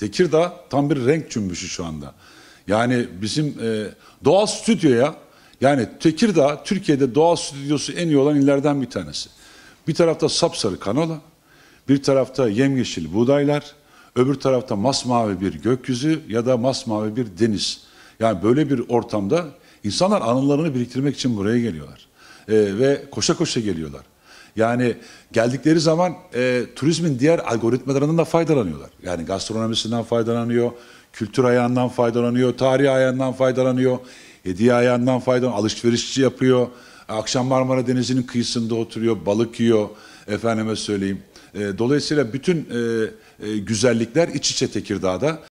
Tekirdağ tam bir renk cümbüşü şu anda. Yani bizim e, doğal stüdyoya yani Tekirdağ Türkiye'de doğal stüdyosu en iyi olan illerden bir tanesi. Bir tarafta sapsarı kanola, bir tarafta yemyeşil buğdaylar, öbür tarafta masmavi bir gökyüzü ya da masmavi bir deniz. Yani böyle bir ortamda insanlar anılarını biriktirmek için buraya geliyorlar. E, ve koşa koşa geliyorlar. Yani geldikleri zaman e, turizmin diğer algoritmalarından da faydalanıyorlar. Yani gastronomisinden faydalanıyor, kültür ayağından faydalanıyor, tarih ayağından faydalanıyor, hediye ayağından faydalanıyor, alışverişçi yapıyor. Akşam Marmara Denizi'nin kıyısında oturuyor, balık yiyor, efendime söyleyeyim. E, dolayısıyla bütün e, e, güzellikler iç içe Tekirdağ'da.